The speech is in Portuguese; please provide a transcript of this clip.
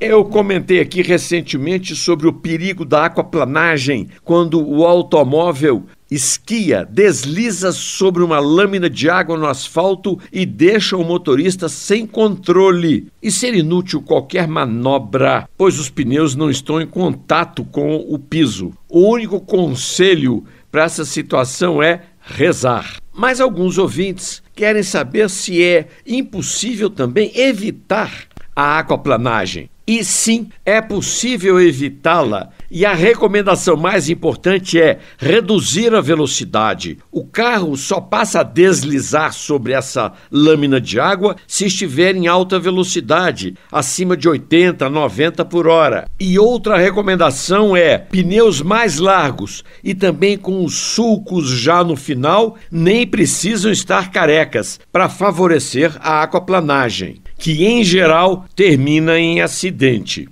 Eu comentei aqui recentemente sobre o perigo da aquaplanagem quando o automóvel esquia, desliza sobre uma lâmina de água no asfalto e deixa o motorista sem controle. E ser inútil qualquer manobra, pois os pneus não estão em contato com o piso. O único conselho para essa situação é rezar. Mas alguns ouvintes querem saber se é impossível também evitar a aquaplanagem. E sim, é possível evitá-la. E a recomendação mais importante é reduzir a velocidade. O carro só passa a deslizar sobre essa lâmina de água se estiver em alta velocidade, acima de 80, 90 por hora. E outra recomendação é pneus mais largos e também com os sulcos já no final, nem precisam estar carecas para favorecer a aquaplanagem que em geral termina em acidente.